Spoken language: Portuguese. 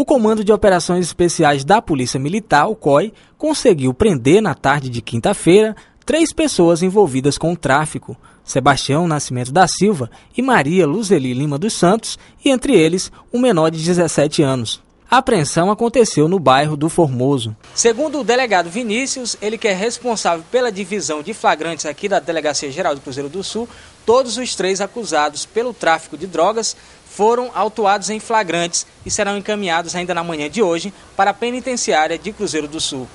O Comando de Operações Especiais da Polícia Militar, o COI, conseguiu prender na tarde de quinta-feira três pessoas envolvidas com o tráfico: Sebastião Nascimento da Silva e Maria Luzeli Lima dos Santos, e entre eles um menor de 17 anos. A apreensão aconteceu no bairro do Formoso. Segundo o delegado Vinícius, ele que é responsável pela divisão de flagrantes aqui da Delegacia Geral do Cruzeiro do Sul, todos os três acusados pelo tráfico de drogas foram autuados em flagrantes e serão encaminhados ainda na manhã de hoje para a penitenciária de Cruzeiro do Sul.